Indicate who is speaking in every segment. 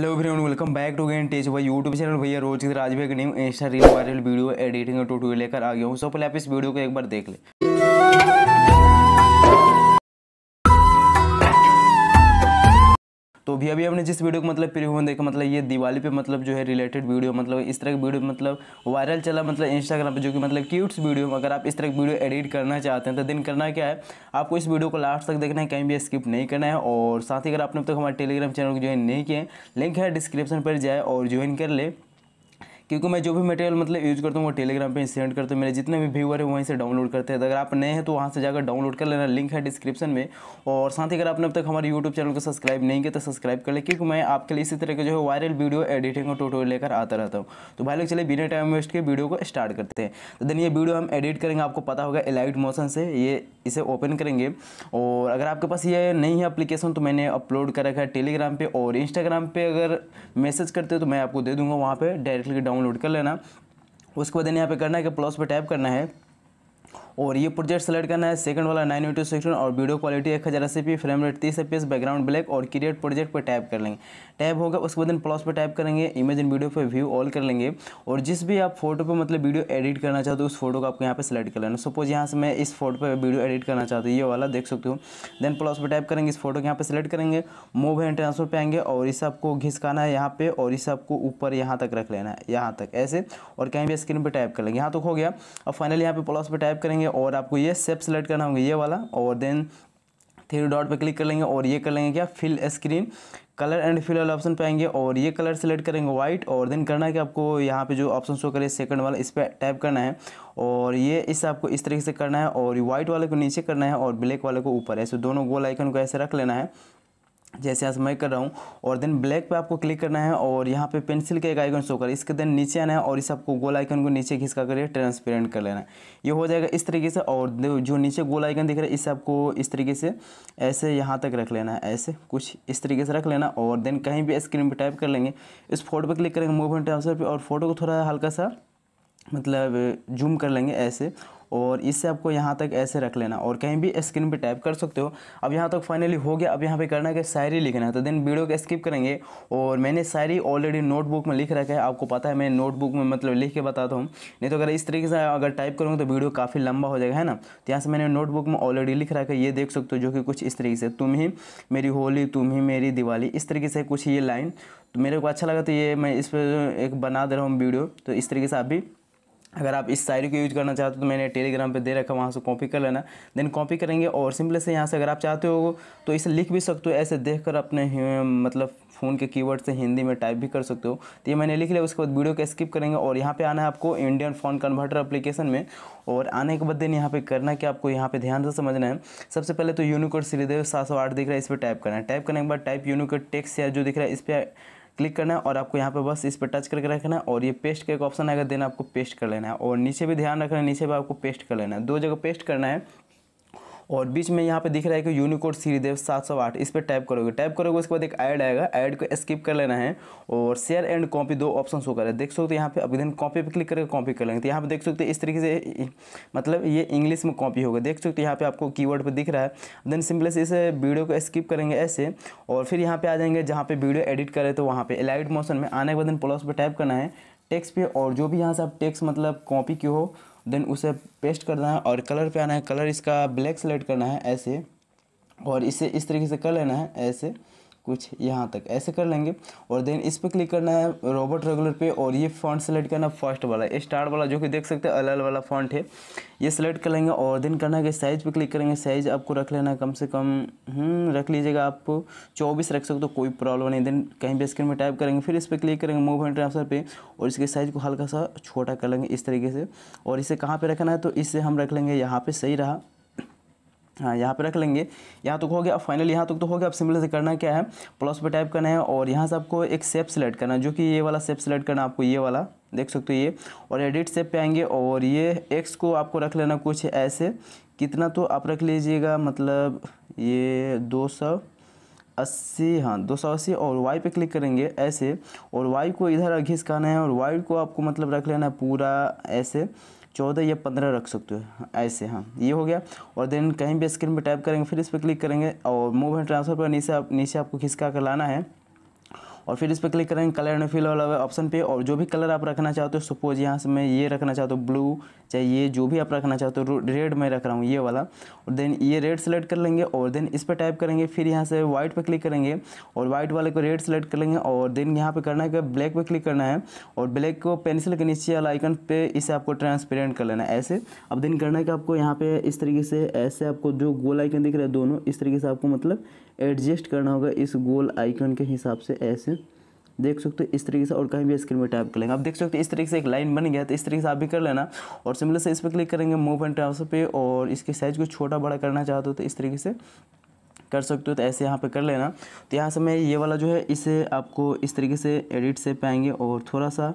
Speaker 1: hello friend welcome back to गेन टेज भाई यूट्यूब चैनल भैया रोज की आज भी एक new insta reel viral video editing और टूटोरियल लेकर आ गया हूँ सो पहले आप इस वीडियो को एक बार देख लें तो भी अभी हमने जिस वीडियो को मतलब प्रिव्यू में देखा मतलब ये दिवाली पे मतलब जो है रिलेटेड वीडियो मतलब इस तरह की वीडियो मतलब वायरल चला मतलब इंस्टाग्राम पे जो कि मतलब क्यूट्स वीडियो अगर आप इस तरह की वीडियो एडिट करना चाहते हैं तो दिन करना क्या है आपको इस वीडियो को लास्ट तक देखना है कहीं भी स्किप नहीं करना है और साथ ही अगर आपने अब तक हमारे टेलीग्राम चैनल को ज्वाइन नहीं किया लिंक है डिस्क्रिप्शन पर जाए और ज्वाइन कर ले क्योंकि मैं जो भी मटेरियल मतलब यूज़ करता हूँ वो टेलीग्राम पे सेंड करते हैं मेरे जितने भी व्यूअर हैं वहीं से डाउनलोड करते हैं अगर आप नए हैं तो वहाँ से जाकर डाउनलोड कर लेना लिंक है डिस्क्रिप्शन में और साथ ही अगर आपने अब तक हमारे यूट्यूब चैनल को सब्सक्राइब नहीं किया तो सब्सक्राइब कर ले क्योंकि मैं आपके लिए इसी तरह के जो है वायरल वीडियो एडिटिंग और टोटो लेकर आता रहता हूँ तो भाई लोग चले बिना टाइम वेस्ट के वीडियो को स्टार्ट करते हैं तो देन ये वीडियो हम एडिट करेंगे आपको पता होगा एलाइट मोशन से ये इसे ओपन करेंगे और अगर आपके पास ये नहीं है अप्लीकेशन तो मैंने अपलोड कर रखा है टेलीग्राम पर और इंस्टाग्राम पर अगर मैसेज करते हो तो मैं आपको दे दूँगा वहाँ पर डायरेक्टली डाउन डाउनलोड कर लेना उसके बाद यहाँ पे करना है कि प्लस पे टैप करना है और ये प्रोजेक्ट सेलेक्ट करना है सेकंड वाला नाइन मीटर सेक्शन और वीडियो क्वालिटी एक हज़ार एसपी फ्रेम रेट तीस एपीएस बैकग्राउंड ब्लैक और क्रिएट प्रोजेक्ट पर टाइप कर लेंगे टाइप होगा उसके बाद प्लस पर टाइप करेंगे इमेज एंड वीडियो पर व्यू ऑल कर लेंगे और जिस भी आप फोटो पर मतलब वीडियो एडिट करना चाहते हो उस फोटो को आपको यहाँ पर सेलेक्ट कर लेना सपोज यहाँ से मैं इस फोटो पर वीडियो एडिट करना चाहता हूँ ये वाला देख सकते हो देन प्लस पर टाइप करेंगे इस फोटो को यहाँ पर सेलेक्ट करेंगे मूव एंड ट्रांसफर पर आएंगे और इसे आपको घिसकाना है यहाँ पे और इसे आपको ऊपर यहाँ तक रख लेना है यहाँ तक ऐसे और कहीं भी स्क्रीन पर टाइप कर लेंगे यहाँ तक हो गया अब फाइनली यहाँ पे प्लस पर टाइप करेंगे और आपको ये सेप सेलेक्ट करना होगा ये वाला और देन थ्री डॉट पे क्लिक कर लेंगे और ये कर लेंगे क्या fill screen colour and fill वाला ऑप्शन पे आएंगे और ये कलर सेलेक्ट करेंगे व्हाइट और देन करना है कि आपको यहाँ पे जो ऑप्शन शो करे सेकंड वाला इस पर टाइप करना है और ये इस आपको इस तरीके से करना है और व्हाइट वाले को नीचे करना है और ब्लैक वाले को ऊपर ऐसे दोनों गोल आइकन को ऐसे रख लेना है जैसे आज मैं कर रहा हूँ और देन ब्लैक पे आपको क्लिक करना है और यहाँ पे पेंसिल का एक आइकन शो कर इसके देन नीचे आना है और इस आपको गोल आइकन को नीचे खिसका कर ट्रांसपेरेंट कर लेना है ये हो जाएगा इस तरीके से और जो नीचे गोल आइकन दिख रहा है इस आपको इस तरीके से ऐसे यहाँ तक रख लेना है ऐसे कुछ इस तरीके से रख लेना और देन कहीं भी स्क्रीन पर टाइप कर लेंगे इस फोटो पर क्लिक करेंगे मूवमेंट ट्रांसफर पर और फोटो को थोड़ा हल्का सा मतलब जूम कर लेंगे ऐसे और इससे आपको यहाँ तक ऐसे रख लेना और कहीं भी स्क्रीन पर टाइप कर सकते हो अब यहाँ तक फाइनली हो गया अब यहाँ पर करना है कि शायरी लिखना है तो देन वीडियो को स्किप करेंगे और मैंने शायरी ऑलरेडी नोटबुक में लिख रखा है आपको पता है मैं नोटबुक में मतलब लिख के बताता हूँ नहीं तो अगर इस तरीके से अगर टाइप करूँगा तो वीडियो काफ़ी लंबा हो जाएगा है ना तो यहाँ से मैंने नोटबुक में ऑलरेडी लिख रखा है ये देख सकते हो जो कि कुछ इस तरीके से तुम ही मेरी होली तुम ही मेरी दिवाली इस तरीके से कुछ ये लाइन तो मेरे को अच्छा लगा तो ये मैं इस पर एक बना दे रहा हूँ वीडियो तो इस तरीके से आप भी अगर आप इस शायरी को यूज करना चाहते हो तो मैंने टेलीग्राम पे दे रखा वहाँ से कॉपी कर लेना देन कॉपी करेंगे और सिंपल से यहाँ से अगर आप चाहते हो तो इसे लिख भी सकते हो ऐसे देख कर अपने मतलब फ़ोन के कीवर्ड से हिंदी में टाइप भी कर सकते हो तो ये मैंने लिख लिया उसके बाद वीडियो को स्किप करेंगे और यहाँ पे आना है आपको इंडियन फोन कन्वर्टर अपलीकेशन में और आने के बाद दिन यहाँ पे करना कि आपको यहाँ पे ध्यान से समझना है सबसे पहले तो यूनिकोड श्रीदेव सात सौ आठ दिख रहा है इस पर टाइप करना है टाइप करने के बाद टाइप यूनिकोड टेक्स या जो दिख रहा है इस पर क्लिक करना है और आपको यहाँ पर बस इस पर टच करके रखना है और ये पेस्ट का एक ऑप्शन आएगा देन आपको पेस्ट कर लेना है और नीचे भी ध्यान रखना है नीचे भी आपको पेस्ट कर लेना है दो जगह पेस्ट करना है और बीच में यहाँ पे दिख रहा है कि यूनिकोड श्रीदेव सात सौ आठ इस पर टाइप करोगे टाइप करोगे उसके बाद एक ऐड आएगा ऐड को स्किप कर लेना है और शेयर एंड कॉपी दो ऑप्शन हो करें देख सकते हो यहाँ पे अभी दिन कॉपी पर क्लिक करके कॉपी कर लेंगे तो यहाँ पे देख सकते हो इस तरीके से मतलब ये इंग्लिश में कॉपी होगा देख सकते हो यहाँ पे आपको की वर्ड दिख रहा है देन सिंपली से इस वीडियो को स्किप करेंगे ऐसे और फिर यहाँ पे आ जाएंगे जहाँ पे वीडियो एडिट करें तो वहाँ पे एलाइट मोशन में आने के बाद प्लस पर टाइप करना है टेक्स्ट पे और जो भी यहाँ से आप टेक्स्ट मतलब कॉपी की हो देन उसे पेस्ट करना है और कलर पे आना है कलर इसका ब्लैक सेलेक्ट करना है ऐसे और इसे इस तरीके से कर लेना है ऐसे कुछ यहाँ तक ऐसे कर लेंगे और देन इस पर क्लिक करना है रोबोट रेगुलर पे और ये फॉन्ट सेलेक्ट करना फर्स्ट वाला स्टार वाला जो कि देख सकते हैं अलग वाला फॉन्ट है ये सेलेक्ट कर लेंगे और देन करना है कि साइज़ पे क्लिक करेंगे साइज़ आपको रख लेना कम से कम हम्म, रख लीजिएगा आप चौबीस रख सकते हो कोई प्रॉब्लम नहीं देन कहीं भी स्क्रीन में टाइप करेंगे फिर इस पर क्लिक करेंगे मूव एंड ट्रांसफर पे और इसके साइज़ को हल्का सा छोटा कर लेंगे इस तरीके से और इसे कहाँ पर रखना है तो इसे हम रख लेंगे यहाँ पर सही रहा हाँ यहाँ पे रख लेंगे यहाँ तक तो हो गया अब फाइनल यहाँ तक तो, तो हो गया अब सिंपल से करना क्या है प्लस पे टाइप करना है और यहाँ से आपको एक सेप सेलेक्ट करना है जो कि ये वाला सेप सेलेक्ट करना आपको ये वाला देख सकते हो ये और एडिट सेप पे आएंगे और ये एक्स को आपको रख लेना कुछ ऐसे कितना तो आप रख लीजिएगा मतलब ये दो सौ अस्सी हाँ दो सौ अस्सी और वाई पे क्लिक करेंगे ऐसे और वाई को इधर घिसकाना है और वाई को आपको मतलब रख लेना है पूरा ऐसे चौदह या पंद्रह रख सकते हो हाँ, ऐसे हाँ ये हो गया और देन कहीं भी स्क्रीन पर टाइप करेंगे फिर इस पर क्लिक करेंगे और मूव एंड ट्रांसफर पर नीचे आप नीचे आपको खिसका कर लाना है और फिर इस पर क्लिक करेंगे कलर एंड फिल वाला ऑप्शन पे और जो भी कलर आप रखना चाहते हो सपोज यहाँ से मैं ये रखना चाहता हूँ ब्लू चाहे ये जो भी आप रखना चाहते हो रेड में रख रहा हूँ ये वाला और देन ये रेड सेलेक्ट कर लेंगे और देन इस पर टाइप करेंगे फिर यहाँ से व्हाइट पर क्लिक करेंगे और व्हाइट वाले को रेड सेलेक्ट कर लेंगे और देन यहाँ पर करना है कि ब्लैक पर क्लिक करना है और ब्लैक को पेंसिल के नीचे वाला आइकन पर इसे आपको ट्रांसपेरेंट कर लेना है ऐसे अब देन करना है कि आपको यहाँ पे इस तरीके से ऐसे आपको जो गोल आइकन दिख रहा है दोनों इस तरीके से आपको मतलब एडजस्ट करना होगा इस गोल आइकन के हिसाब से ऐसे देख सकते हो इस तरीके से और कहीं भी स्क्रीन में टाइप कर लेंगे आप देख सकते हो इस तरीके से एक लाइन बन गया तो इस तरीके से आप भी कर लेना और सिमिलर से इस पर क्लिक करेंगे मूव एंड ट्रांसफर पे और इसके साइज़ को छोटा बड़ा करना चाहते हो तो इस तरीके से कर सकते हो तो ऐसे यहाँ पे कर लेना तो यहाँ से मैं ये वाला जो है इसे आपको इस तरीके से एडिट से पाएंगे और थोड़ा सा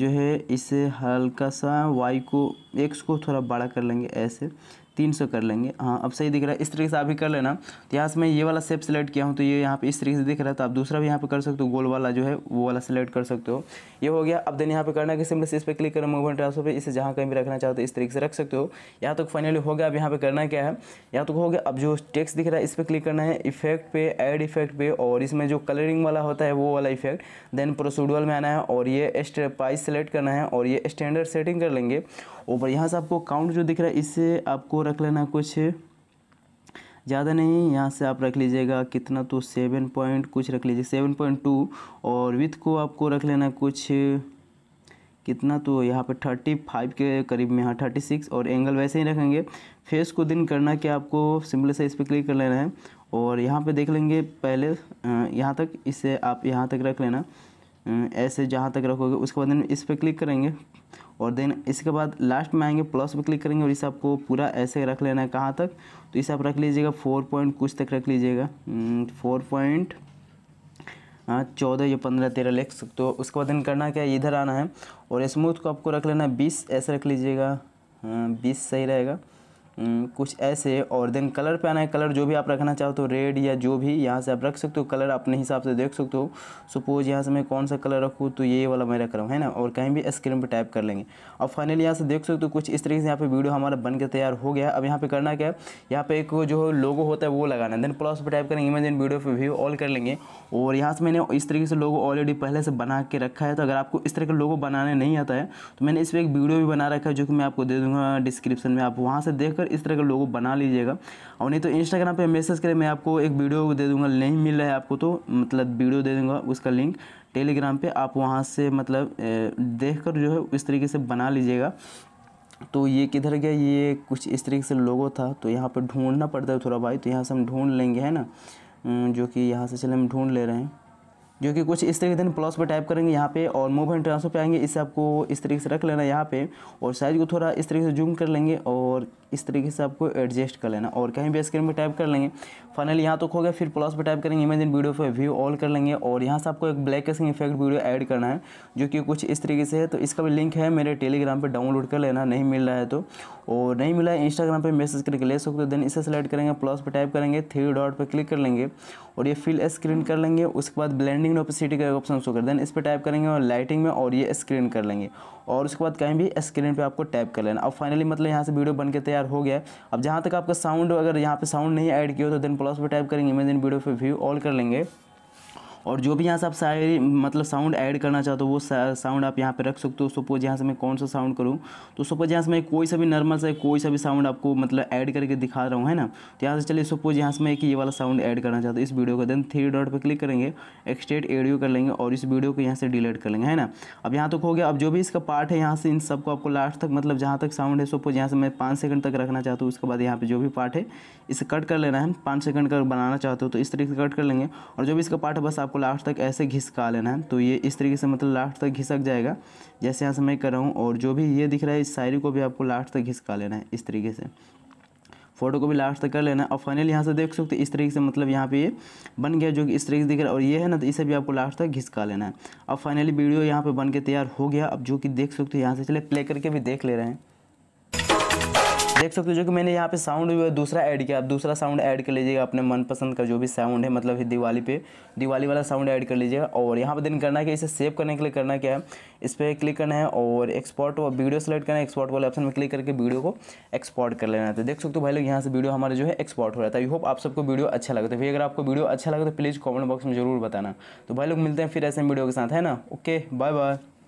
Speaker 1: जो है इसे हल्का सा वाई को एक्स को थोड़ा बड़ा कर लेंगे ऐसे तीन सौ कर लेंगे हाँ अब सही दिख रहा है इस तरीके से आप भी कर लेना तो यहाँ से मैं ये वाला सेप सेलेक्ट किया हूँ तो ये यहाँ पे इस तरीके से दिख रहा है तो आप दूसरा भी यहाँ पे कर सकते हो गोल वाला जो है वो वाला सेलेक्ट कर सकते हो ये हो गया अब देन यहाँ पे करना कि से इस पर क्लिक करें मूवमेंट ट्रांसफर पर इसे जहाँ कहीं भी रखना चाहते हो तो इस तरीके से रख सकते हो यहाँ तक फाइनली हो गया अब यहाँ पर करना क्या है यहाँ तक हो गया अब जो टेक्स दिख रहा है इस पर क्लिक करना है इफेक्ट पे एड इफेक्ट पे और इसमें जो कलरिंग वाला होता है वो वाला इफेक्ट देन प्रोसीडल में आना है और ये प्राइस सेलेक्ट करना है और ये स्टैंडर्ड सेटिंग कर लेंगे ऊपर यहाँ से आपको काउंट जो दिख रहा है इससे आपको रख लेना कुछ ज़्यादा नहीं यहाँ से आप रख लीजिएगा कितना तो सेवन पॉइंट कुछ रख लीजिए सेवन पॉइंट टू और विथ को आपको रख लेना कुछ कितना तो यहाँ पर थर्टी फाइव के करीब में हाँ थर्टी सिक्स और एंगल वैसे ही रखेंगे फेस को दिन करना कि आपको सिंपल से इस पर क्लिक कर लेना है और यहाँ पे देख लेंगे पहले यहाँ तक इसे आप यहाँ तक रख लेना ऐसे जहाँ तक रखोगे उसके बाद इस पर क्लिक करेंगे और देन इसके बाद लास्ट में आएंगे प्लस पे क्लिक करेंगे और इसे आपको पूरा ऐसे रख लेना है कहाँ तक तो इसे आप रख लीजिएगा फोर पॉइंट कुछ तक रख लीजिएगा फोर hmm, पॉइंट हाँ, चौदह या पंद्रह तेरह लिख सकते हो उसके बाद इन करना क्या है इधर आना है और स्मूथ को आपको रख लेना है बीस ऐसे रख लीजिएगा हाँ, बीस सही रहेगा हम्म, कुछ ऐसे और देन कलर पे आना है कलर जो भी आप रखना चाहो तो रेड या जो भी यहाँ से आप रख सकते हो कलर अपने हिसाब से देख सकते हो सपोज़ यहाँ से मैं कौन सा कलर रखूँ तो ये वाला मैं रख रहा हूँ है ना और कहीं भी स्क्रीन पर टाइप कर लेंगे और फाइनली यहाँ से देख सकते हो कुछ इस तरीके से यहाँ पर वीडियो हमारा बन के तैयार हो गया अब यहाँ पर करना क्या है यहाँ पर एक जो लोगो होता है वो लगाना है देन प्लस पर टाइप करेंगे मैं देन वीडियो पर व्यू ऑल कर लेंगे और यहाँ से मैंने इस तरीके से लोगो ऑलरेडी पहले से बना के रखा है तो अगर आपको इस तरह का लोगो बनाने नहीं आता है तो मैंने इस पर एक वीडियो भी बना रखा है जो कि मैं आपको दे दूँगा डिस्क्रिप्शन में आप वहाँ से देख इस तरह का लोगो बना लीजिएगा और नहीं तो इंस्टाग्राम पर मैसेज करें मैं आपको एक वीडियो दे दूँगा नहीं मिल रहा है आपको तो मतलब वीडियो दे दूँगा उसका लिंक टेलीग्राम पे आप वहाँ से मतलब देख कर जो है इस तरीके से बना लीजिएगा तो ये किधर गया ये कुछ इस तरीके से लोगो था तो यहाँ पर ढूंढना पड़ता है थोड़ा भाई तो यहाँ से हम ढूंढ लेंगे है ना जो कि यहाँ से चले हम ढूंढ ले रहे हैं जो कि कुछ इस तरीके से प्लस पर टाइप करेंगे यहाँ पे और मूव एंड ट्रांसफर पे आएंगे इससे आपको इस तरीके से रख लेना यहाँ पे और साइज को थोड़ा इस तरीके से जूम कर लेंगे और इस तरीके से आपको एडजस्ट कर लेना और कहीं भी स्क्रीन पर टाइप कर लेंगे फाइनल यहाँ तो खो गया फिर प्लस पर टाइप करेंगे इमेजिन वीडियो पर व्यू ऑल कर लेंगे और यहाँ से आपको एक black screen effect video add करना है जो कि कुछ इस तरीके से है तो इसका भी लिंक है मेरे टेलीग्राम पर डाउनलोड कर लेना नहीं मिल रहा है तो और नहीं मिला है इंस्टाग्राम पर मैसेज करके ले सकते हो देन इसे सेलेक्ट करेंगे प्लस पर टाइप करेंगे थ्री डॉट पर क्लिक कर लेंगे और ये फिल स्क्रीन कर लेंगे उसके बाद ब्लेंडिंग ऑपोसिटी का ऑप्शन शो कर देन इस पर टाइप करेंगे और लाइटिंग में और ये स्क्रीन कर लेंगे और उसके बाद कहीं भी स्क्रीन पर आपको टाइप कर लेना और फाइनली मतलब यहाँ से वीडियो बन के तैयार तैयार हो गया अब जहाँ तक आपका साउंड अगर यहाँ पे साउंड नहीं ऐड किया तो देन प्लस पे टाइप करेंगे इमेज इन वीडियो पे व्यू ऑल कर लेंगे और जो भी यहाँ से आप सारे मतलब साउंड ऐड करना चाहते हो तो वो साउंड आप यहाँ पर रख सकते हो सपोज यहाँ से मैं कौन सा साउंड करूँ तो सपोज यहाँ से मैं कोई सा भी नॉर्मल सा कोई सा भी साउंड आपको मतलब ऐड करके दिखा रहा हूँ है ना तो यहाँ से चलिए सपोज यहाँ से मैं एक ये वाला साउंड ऐड करना चाहता हूँ तो इस वीडियो का देन थ्री डॉट पर क्लिक करेंगे एक्सटेट एडियो कर लेंगे और इस वीडियो को यहाँ से डिलीट कर लेंगे है ना अब यहाँ तक हो गया अब जो भी इसका पार्ट है यहाँ से इन सबको आपको लास्ट तक मतलब जहाँ तक साउंड है सपोज यहाँ से मैं पाँच सेकंड तक रखना चाहता हूँ उसके बाद यहाँ पे जो भी पार्ट है इसे कट कर लेना है पाँच सेकंड का बनाना चाहते हो तो इस तरीके से कट कर लेंगे और जो भी इसका पार्ट है बस आप आपको लास्ट तक ऐसे घिसका लेना है तो ये इस तरीके से मतलब लास्ट तक घिसक जाएगा जैसे यहाँ से मैं कर रहा हूँ और जो भी ये दिख रहा है इस शायरी को भी आपको लास्ट तक घिसका लेना है इस तरीके से फोटो को भी लास्ट तक कर लेना और फाइनल यहाँ से देख सकते हो इस तरीके से मतलब यहाँ पे ये बन गया जो कि इस तरीके से दिख रहा है और ये है ना तो इसे भी आपको लास्ट तक घिसका लेना है अब फाइनली वीडियो यहाँ पे बन के तैयार हो गया अब जो कि देख सकते हो यहाँ से चले प्ले करके भी देख ले रहे हैं देख सकते हो जो कि मैंने यहाँ पे साउंड दूसरा ऐड किया आप दूसरा साउंड ऐड कर लीजिएगा अपने मनपसंद का जो भी साउंड है मतलब दिवाली पे दिवाली वाला साउंड ऐड कर लीजिएगा और यहाँ पर दिन करना है कि इसे सेव करने के लिए करना क्या है इस पर क्लिक करना है और एक्सपोर्ट वीडियो सेलेक्ट करना है एक्सपोर्ट वाले ऑप्शन में क्लिक करके वीडियो को एक्सपोर्ट कर लेना है तो देख सकते हो भाई लोग यहाँ से वीडियो हमारे जो है एक्सपोर्ट हो रहा था आई होप आप सबको वीडियो अच्छा लगता है तो भाई अगर आपको वीडियो अच्छा लगा तो प्लीज़ कॉमेंट बॉक्स में जरूर बताना तो भाई लोग मिलते हैं फिर ऐसे वीडियो के साथ है ना ओके बाय बाय